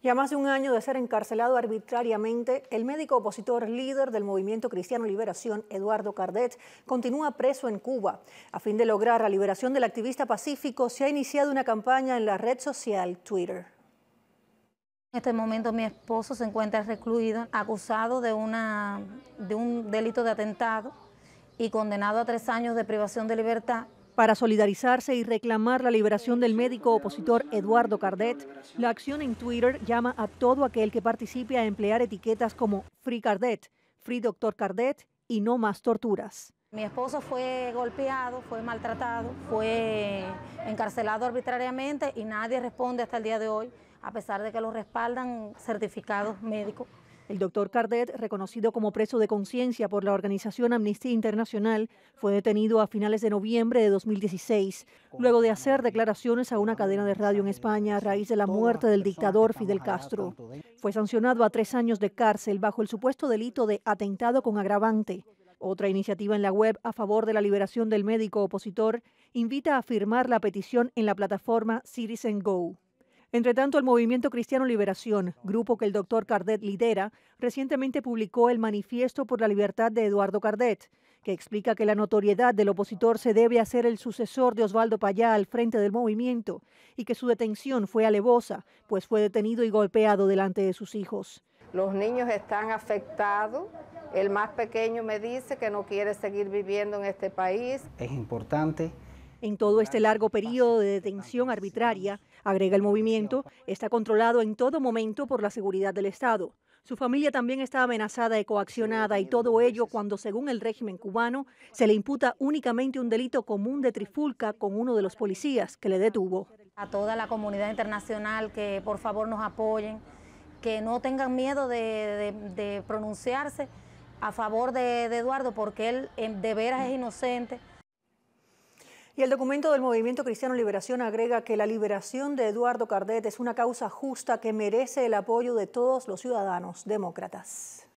Ya más de un año de ser encarcelado arbitrariamente, el médico opositor líder del movimiento Cristiano Liberación, Eduardo Cardet, continúa preso en Cuba. A fin de lograr la liberación del activista pacífico, se ha iniciado una campaña en la red social Twitter. En este momento mi esposo se encuentra recluido, acusado de un delito de atentado y condenado a tres años de privación de libertad para solidarizarse y reclamar la liberación del médico opositor Eduardo Cardet, la acción en Twitter llama a todo aquel que participe a emplear etiquetas como Free Cardet, Free Doctor Cardet y No Más Torturas. Mi esposo fue golpeado, fue maltratado, fue encarcelado arbitrariamente y nadie responde hasta el día de hoy, a pesar de que lo respaldan certificados médicos. El doctor Cardet, reconocido como preso de conciencia por la organización Amnistía Internacional, fue detenido a finales de noviembre de 2016, luego de hacer declaraciones a una cadena de radio en España a raíz de la muerte del dictador Fidel Castro. Fue sancionado a tres años de cárcel bajo el supuesto delito de atentado con agravante. Otra iniciativa en la web a favor de la liberación del médico opositor invita a firmar la petición en la plataforma Citizen Go. Entre tanto, el Movimiento Cristiano Liberación, grupo que el doctor Cardet lidera, recientemente publicó el Manifiesto por la Libertad de Eduardo Cardet, que explica que la notoriedad del opositor se debe a ser el sucesor de Osvaldo Payá al frente del movimiento y que su detención fue alevosa, pues fue detenido y golpeado delante de sus hijos. Los niños están afectados. El más pequeño me dice que no quiere seguir viviendo en este país. Es importante en todo este largo periodo de detención arbitraria, agrega el movimiento, está controlado en todo momento por la seguridad del Estado. Su familia también está amenazada y coaccionada y todo ello cuando, según el régimen cubano, se le imputa únicamente un delito común de trifulca con uno de los policías que le detuvo. A toda la comunidad internacional que por favor nos apoyen, que no tengan miedo de, pronunciarse a favor de Eduardo porque él de veras es inocente. Y el documento del Movimiento Cristiano Liberación agrega que la liberación de Eduardo Cardet es una causa justa que merece el apoyo de todos los ciudadanos demócratas.